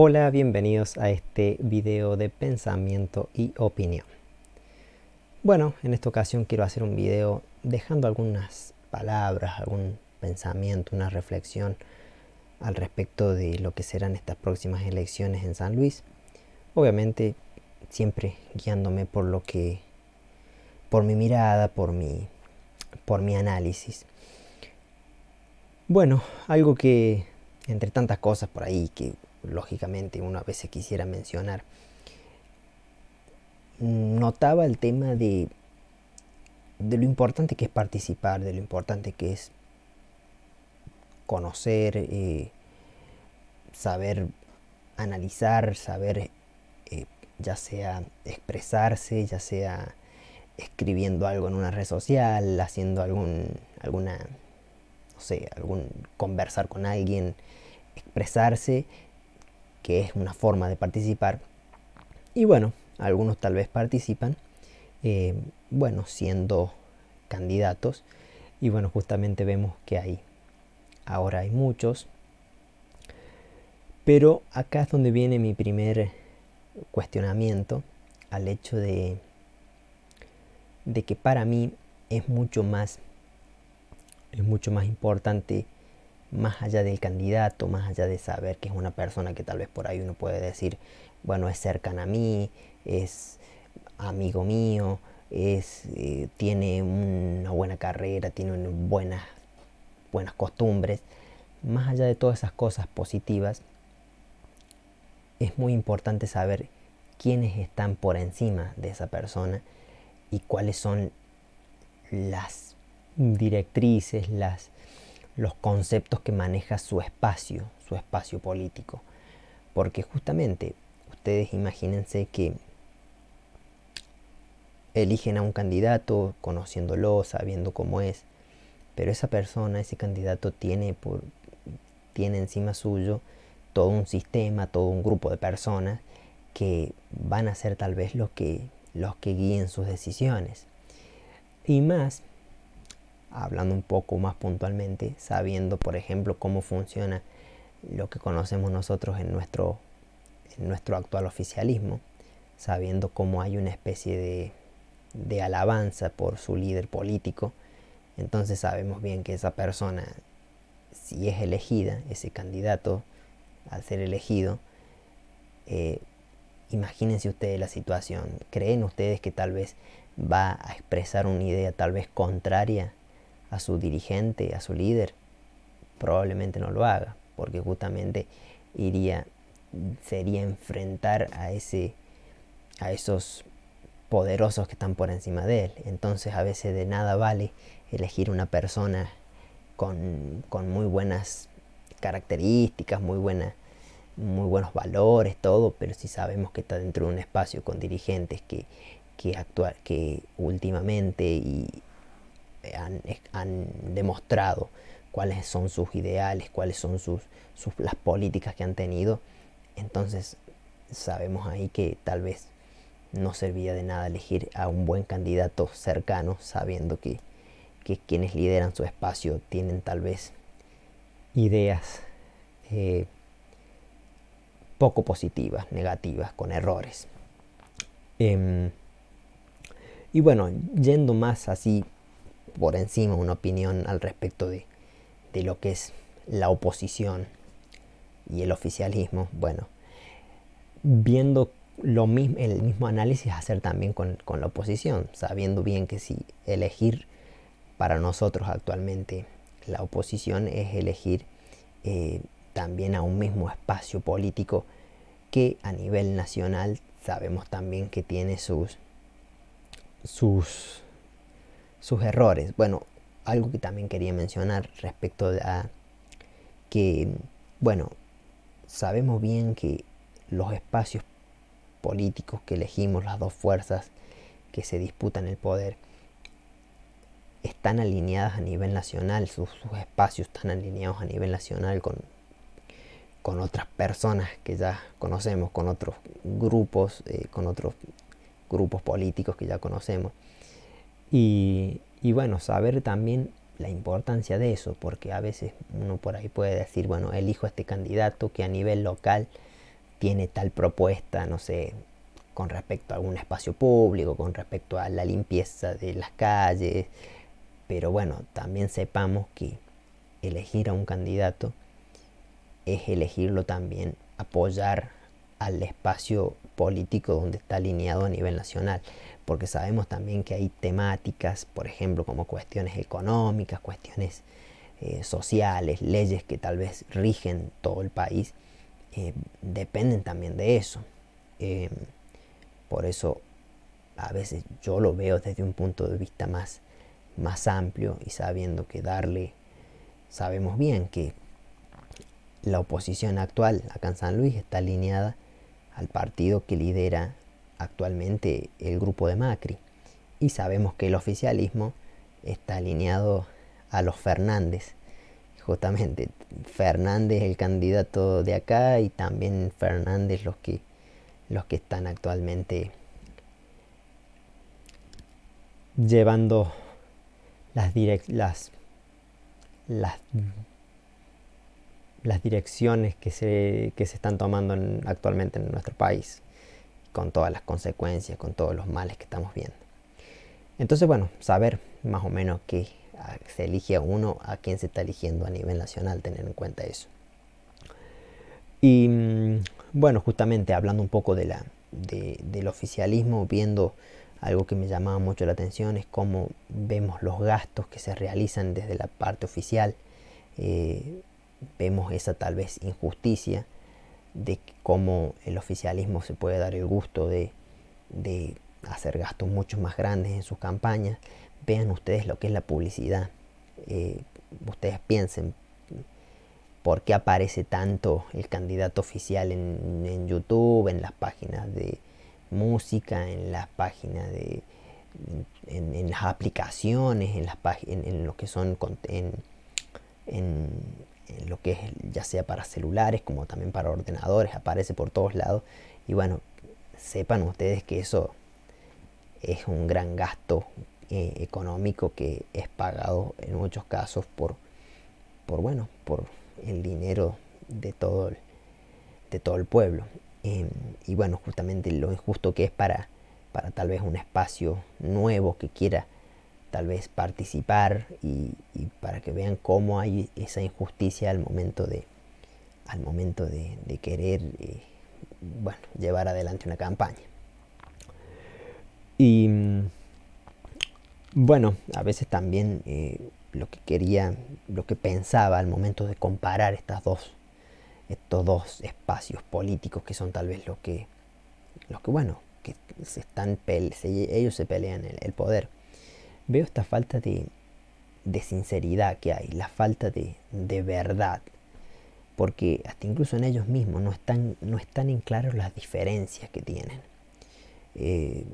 Hola, bienvenidos a este video de pensamiento y opinión. Bueno, en esta ocasión quiero hacer un video dejando algunas palabras, algún pensamiento, una reflexión al respecto de lo que serán estas próximas elecciones en San Luis. Obviamente siempre guiándome por lo que por mi mirada, por mi por mi análisis. Bueno, algo que entre tantas cosas por ahí que lógicamente uno a veces quisiera mencionar, notaba el tema de, de lo importante que es participar, de lo importante que es conocer, eh, saber analizar, saber eh, ya sea expresarse, ya sea escribiendo algo en una red social, haciendo algún, alguna, no sé, algún conversar con alguien, expresarse que es una forma de participar. Y bueno, algunos tal vez participan, eh, bueno, siendo candidatos. Y bueno, justamente vemos que hay, ahora hay muchos. Pero acá es donde viene mi primer cuestionamiento al hecho de, de que para mí es mucho más, es mucho más importante más allá del candidato, más allá de saber que es una persona que tal vez por ahí uno puede decir, bueno, es cercana a mí, es amigo mío, es, eh, tiene una buena carrera, tiene buenas, buenas costumbres. Más allá de todas esas cosas positivas, es muy importante saber quiénes están por encima de esa persona y cuáles son las directrices, las los conceptos que maneja su espacio, su espacio político. Porque justamente ustedes imagínense que eligen a un candidato conociéndolo, sabiendo cómo es, pero esa persona, ese candidato tiene, por, tiene encima suyo todo un sistema, todo un grupo de personas que van a ser tal vez los que, los que guíen sus decisiones. Y más hablando un poco más puntualmente, sabiendo, por ejemplo, cómo funciona lo que conocemos nosotros en nuestro, en nuestro actual oficialismo, sabiendo cómo hay una especie de, alabanza por su líder político, entonces sabemos bien que esa persona, si es elegida, ese candidato, al ser elegido, eh, imagínense ustedes la situación. ¿Creen ustedes que tal vez va a expresar una idea tal vez contraria a su dirigente, a su líder, probablemente no lo haga, porque justamente iría, sería enfrentar a, ese, a esos poderosos que están por encima de él. Entonces a veces de nada vale elegir una persona con, muy buenas características, muy muy buenos valores, todo, pero si sabemos que está dentro de un espacio con dirigentes que, que, que últimamente y han, demostrado cuáles son sus ideales, cuáles son sus, las políticas que han tenido. Entonces sabemos ahí que tal vez no servía de nada elegir a un buen candidato cercano sabiendo que, quienes lideran su espacio tienen tal vez ideas eh, poco positivas, negativas, con errores. Em, y bueno, yendo más así por encima una opinión al respecto de, lo que es la oposición y el oficialismo, bueno, viendo lo mismo, el mismo análisis hacer también con, la oposición, sabiendo bien que si elegir para nosotros actualmente la oposición es elegir eh, también a un mismo espacio político que a nivel nacional sabemos también que tiene sus, sus sus errores. Bueno, algo que también quería mencionar respecto a que, bueno, sabemos bien que los espacios políticos que elegimos, las dos fuerzas que se disputan el poder, están alineadas a nivel nacional, sus, espacios están alineados a nivel nacional con, otras personas que ya conocemos, con otros grupos, eh, con otros grupos políticos que ya conocemos. Y, bueno, saber también la importancia de eso, porque a veces uno por ahí puede decir, bueno, elijo a este candidato que a nivel local tiene tal propuesta, no sé, con respecto a algún espacio público, con respecto a la limpieza de las calles, pero bueno, también sepamos que elegir a un candidato es elegirlo también, apoyar al espacio político donde está alineado a nivel nacional, porque sabemos también que hay temáticas, por ejemplo, como cuestiones económicas, cuestiones eh, sociales, leyes que tal vez rigen todo el país, eh, dependen también de eso. Em, por eso a veces yo lo veo desde un punto de vista más, más amplio y sabiendo que darle, sabemos bien que la oposición actual acá en San Luis está alineada al partido que lidera actualmente el grupo de Macri. Y sabemos que el oficialismo está alineado a los Fernández. Justamente Fernández el candidato de acá y también Fernández los que, los que están actualmente llevando las, direct las, las las direcciones que se, que se están tomando actualmente en nuestro país, con todas las consecuencias, con todos los males que estamos viendo. Entonces, bueno, saber más o menos qué se elige a uno, a quién se está eligiendo a nivel nacional, tener en cuenta eso. Y mm, bueno, justamente hablando un poco de la, del oficialismo, viendo algo que me llamaba mucho la atención es cómo vemos los gastos que se realizan desde la parte oficial. Eh, vemos esa tal vez injusticia de cómo el oficialismo se puede dar el gusto de, hacer gastos mucho más grandes en sus campañas. Vean ustedes lo que es la publicidad. Eh, ustedes piensen por qué aparece tanto el candidato oficial en, en YouTube, en las páginas de música, en las páginas de... En, las aplicaciones, en, las páginas... en lo que son en, eh, lo que es ya sea para celulares como también para ordenadores, aparece por todos lados. Y bueno, sepan ustedes que eso es un gran gasto eh, económico que es pagado en muchos casos por, por bueno, por el dinero de todo el, de todo el pueblo. Em, y bueno, justamente lo injusto que es para, para tal vez un espacio nuevo que quiera tal vez participar y, para que vean cómo hay esa injusticia al momento de, al momento de, querer eh, bueno, llevar adelante una campaña. Y mm, bueno, a veces también eh, lo que quería, lo que pensaba al momento de comparar estas dos, estos dos espacios políticos que son tal vez los que, los que bueno, que se están, ellos se pelean el poder veo esta falta de, sinceridad que hay, la falta de, verdad, porque hasta incluso en ellos mismos no están, no están en claro las diferencias que tienen. Eh,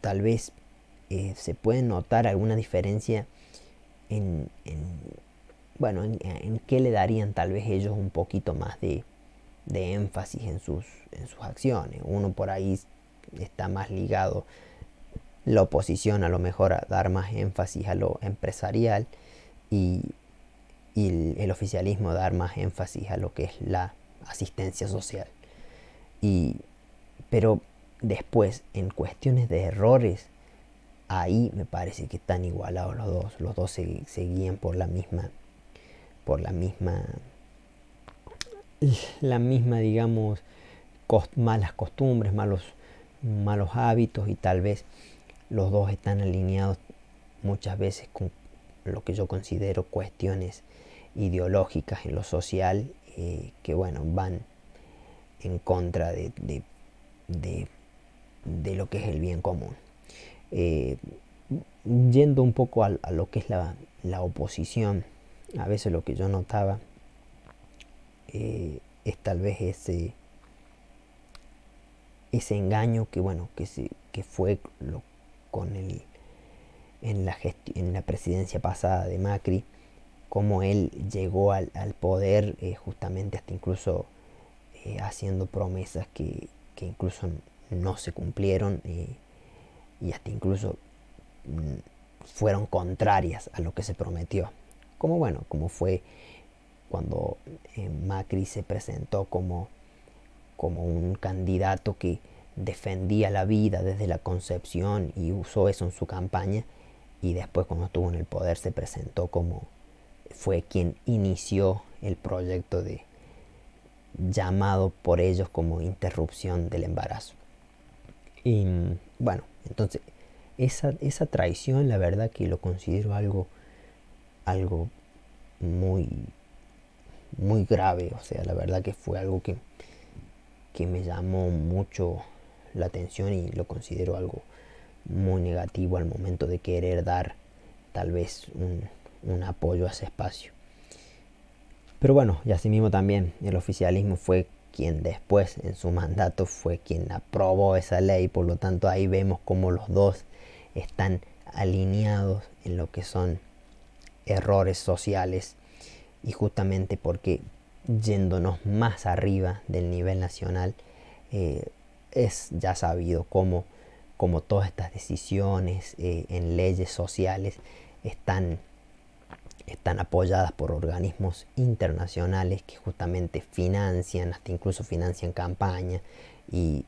tal vez eh, se puede notar alguna diferencia en, bueno, en, qué le darían tal vez ellos un poquito más de, de énfasis en sus, en sus acciones. Uno por ahí está más ligado la oposición a lo mejor a dar más énfasis a lo empresarial y, el, oficialismo dar más énfasis a lo que es la asistencia social. pero después, en cuestiones de errores, ahí me parece que están igualados los dos. Los dos se, guían por la misma, por la misma, la misma, digamos, malas costumbres, malos hábitos y tal vez los dos están alineados muchas veces con lo que yo considero cuestiones ideológicas en lo social eh, que bueno van en contra de, de, lo que es el bien común. Eh, yendo un poco a, lo que es la, oposición, a veces lo que yo notaba eh, es tal vez ese, ese engaño que bueno que, se, que fue lo con en, la en la presidencia pasada de Macri, cómo él llegó al, poder eh, justamente hasta incluso eh, haciendo promesas que, incluso no se cumplieron eh, y hasta incluso mm, fueron contrarias a lo que se prometió. Como bueno, como fue cuando Macri se presentó como, como un candidato que defendía la vida desde la concepción y usó eso en su campaña y después cuando estuvo en el poder se presentó como fue quien inició el proyecto de llamado por ellos como interrupción del embarazo. Y bueno, entonces esa, esa traición la verdad que lo considero algo, algo muy, muy grave, o sea, la verdad que fue algo que, que me llamó mucho la atención y lo considero algo muy negativo al momento de querer dar tal vez un, apoyo a ese espacio. Pero bueno, y asimismo también el oficialismo fue quien después en su mandato fue quien aprobó esa ley, por lo tanto ahí vemos como los dos están alineados en lo que son errores sociales y justamente porque yéndonos más arriba del nivel nacional eh, es ya sabido cómo, cómo todas estas decisiones eh, en leyes sociales están, están apoyadas por organismos internacionales que justamente financian, hasta incluso financian campañas y,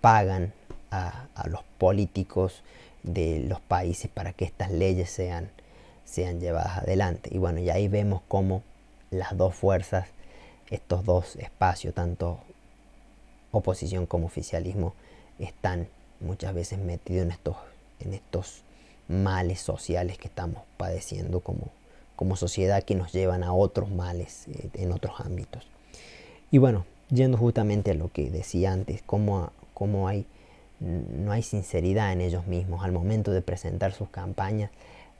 pagan a, los políticos de los países para que estas leyes sean, sean llevadas adelante. Y bueno, y ahí vemos cómo las dos fuerzas, estos dos espacios, tanto oposición como oficialismo están muchas veces metidos en estos, en estos males sociales que estamos padeciendo como, como sociedad que nos llevan a otros males eh, en otros ámbitos. Y bueno, yendo justamente a lo que decía antes, cómo, hay, no hay sinceridad en ellos mismos al momento de presentar sus campañas.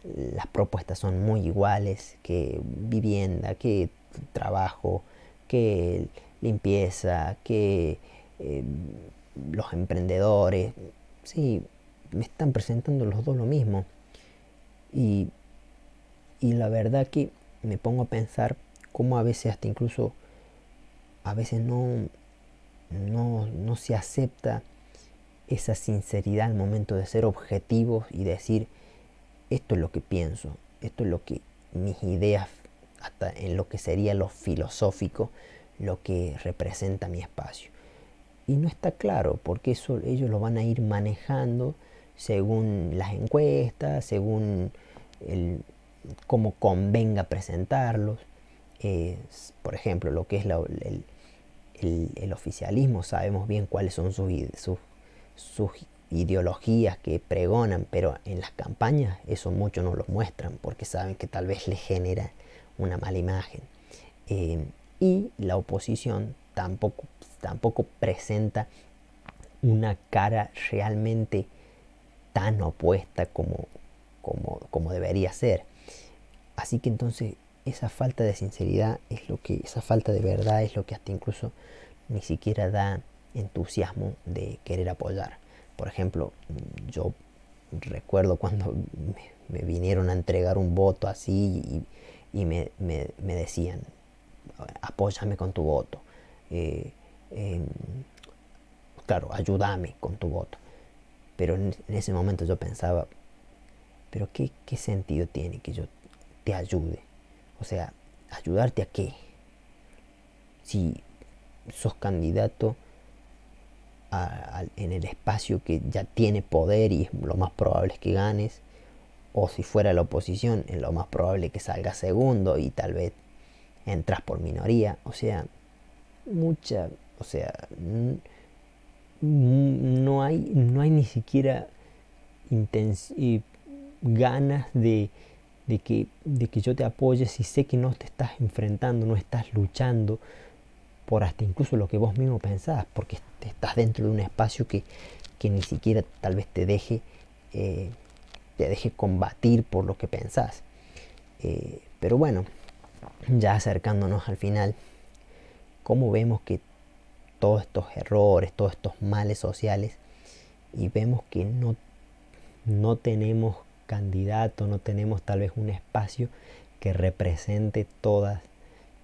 Las propuestas son muy iguales, que vivienda, que trabajo, que limpieza, que eh, los emprendedores. Sí, me están presentando los dos lo mismo. Y, y la verdad que me pongo a pensar cómo a veces hasta incluso a veces no, no, no se acepta esa sinceridad al momento de ser objetivos y decir esto es lo que pienso, esto es lo que mis ideas, hasta en lo que sería lo filosófico, lo que representa mi espacio y no está claro, porque eso ellos lo van a ir manejando según las encuestas, según cómo convenga presentarlos. por ejemplo, lo que es el, oficialismo, sabemos bien cuáles son sus, ideologías que pregonan, pero en las campañas eso muchos no lo muestran porque saben que tal vez les genera una mala imagen. Eh, y la oposición tampoco, presenta una cara realmente tan opuesta como, como, como debería ser. Así que entonces esa falta de sinceridad es lo que, esa falta de verdad es lo que hasta incluso ni siquiera da entusiasmo de querer apoyar. Por ejemplo, yo recuerdo cuando me, vinieron a entregar un voto así y, me, me, decían, apóyame con tu voto. Eh, claro, ayúdame con tu voto. Pero en, ese momento yo pensaba, pero qué, sentido tiene que yo te ayude? O sea, ¿ayudarte a qué? Si sos candidato en el espacio que ya tiene poder y lo más probable es que ganes, o si fuera la oposición, es lo más probable que salgas segundo y tal vez entras por minoría. O sea, mucha, o sea, no hay, no hay ni siquiera ganas de, de, que, de que yo te apoye si sé que no te estás enfrentando, no estás luchando por hasta incluso lo que vos mismo pensás, porque estás dentro de un espacio que, ni siquiera tal vez te deje, eh, te deje combatir por lo que pensás. Eh, pero bueno, ya acercándonos al final, cómo vemos que todos estos errores, todos estos males sociales, y vemos que no, no tenemos candidato, no tenemos tal vez un espacio que represente todas,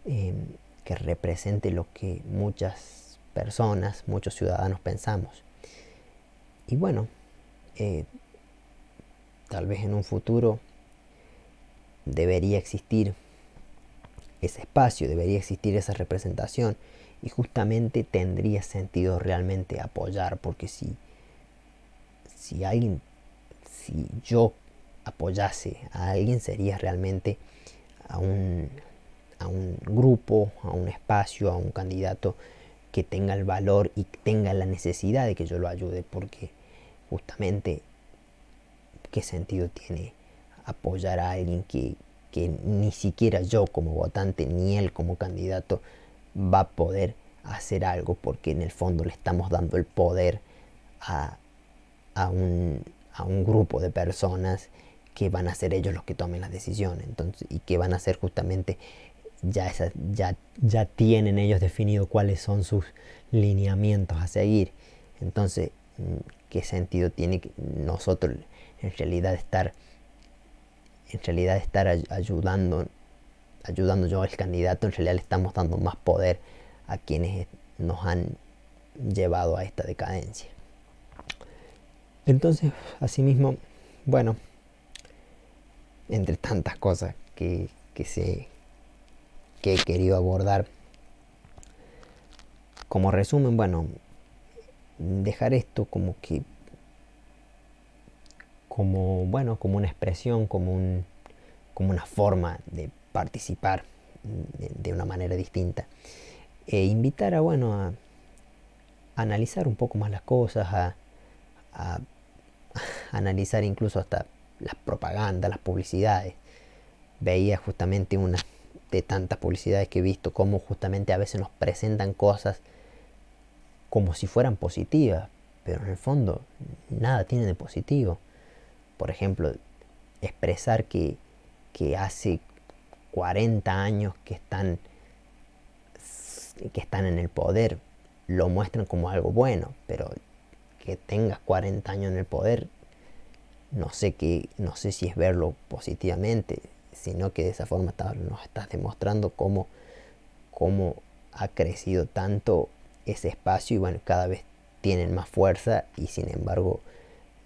em, que represente lo que muchas personas, muchos ciudadanos pensamos. Y bueno, eh, tal vez en un futuro debería existir ese espacio, debería existir esa representación y justamente tendría sentido realmente apoyar porque si, si alguien, si yo apoyase a alguien sería realmente a un, a un grupo, a un espacio, a un candidato que tenga el valor y tenga la necesidad de que yo lo ayude, porque justamente qué sentido tiene apoyar a alguien que, que ni siquiera yo como votante ni él como candidato va a poder hacer algo porque en el fondo le estamos dando el poder a, un, grupo de personas que van a ser ellos los que tomen las decisiones entonces, y que van a ser justamente ya, esa, ya, ya tienen ellos definido cuáles son sus lineamientos a seguir. Entonces, ¿qué sentido tiene que nosotros en realidad estar en realidad estar ayudando, ayudando yo al candidato, en realidad le estamos dando más poder a quienes nos han llevado a esta decadencia. Entonces, asimismo, bueno, entre tantas cosas que, sé que he querido abordar, como resumen, bueno, dejar esto como que como, bueno, como una expresión, como, un, como una forma de participar de, una manera distinta. E invitar a, bueno, a, analizar un poco más las cosas, a, a analizar incluso hasta las propagandas, las publicidades. Veía justamente una de tantas publicidades que he visto, cómo justamente a veces nos presentan cosas como si fueran positivas, pero en el fondo nada tiene de positivo por ejemplo, expresar que, hace 40 años que están, que están en el poder, lo muestran como algo bueno, pero que tengas 40 años en el poder, no sé, no sé si es verlo positivamente, sino que de esa forma nos estás demostrando cómo, cómo ha crecido tanto ese espacio y bueno, cada vez tienen más fuerza y sin embargo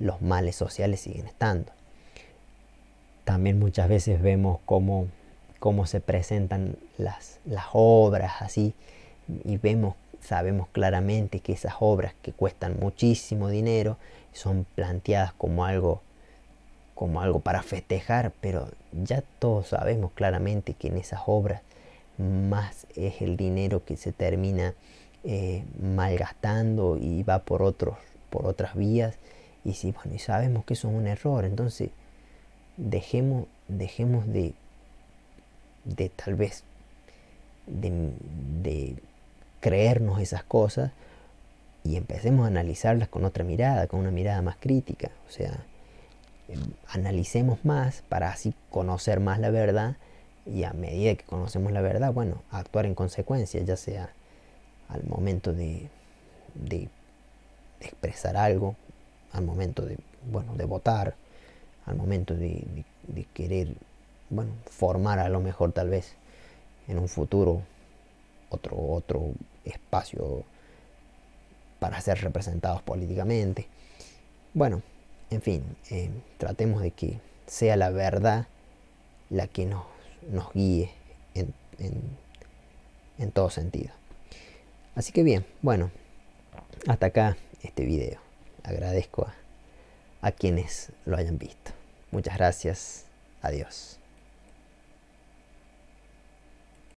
los males sociales siguen estando. También muchas veces vemos cómo, se presentan las, obras así y vemos, sabemos claramente que esas obras que cuestan muchísimo dinero son planteadas como algo como algo para festejar, pero ya todos sabemos claramente que en esas obras más es el dinero que se termina eh, malgastando y va por, otros, por otras vías y si bueno, sabemos que eso es un error, entonces dejemos, de, tal vez de, creernos esas cosas y empecemos a analizarlas con otra mirada, con una mirada más crítica. O sea, analicemos más para así conocer más la verdad y a medida que conocemos la verdad, bueno, actuar en consecuencia, ya sea al momento de expresar algo, al momento de, bueno, de votar, al momento de, querer bueno, formar a lo mejor tal vez en un futuro otro, otro espacio para ser representados políticamente. Bueno, en fin, eh, tratemos de que sea la verdad la que nos, nos guíe en, en, en todo sentido. Así que bien, bueno, hasta acá este video agradezco a, quienes lo hayan visto. Muchas gracias. Adiós.